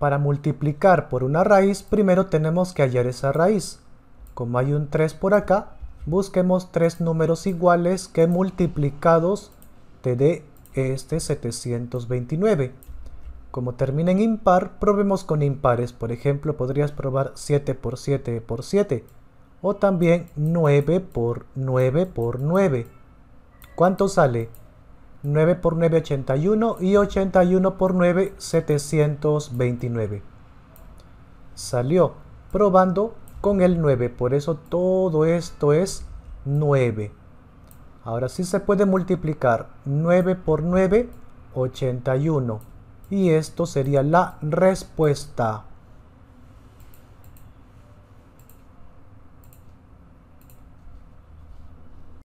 Para multiplicar por una raíz, primero tenemos que hallar esa raíz. Como hay un 3 por acá, busquemos tres números iguales que multiplicados te dé este 729. Como termina en impar, probemos con impares. Por ejemplo, podrías probar 7 por 7 por 7. O también 9 por 9 por 9. ¿Cuánto sale? 9 por 9, 81 y 81 por 9, 729. Salió probando con el 9, por eso todo esto es 9. Ahora sí se puede multiplicar 9 por 9, 81. Y esto sería la respuesta.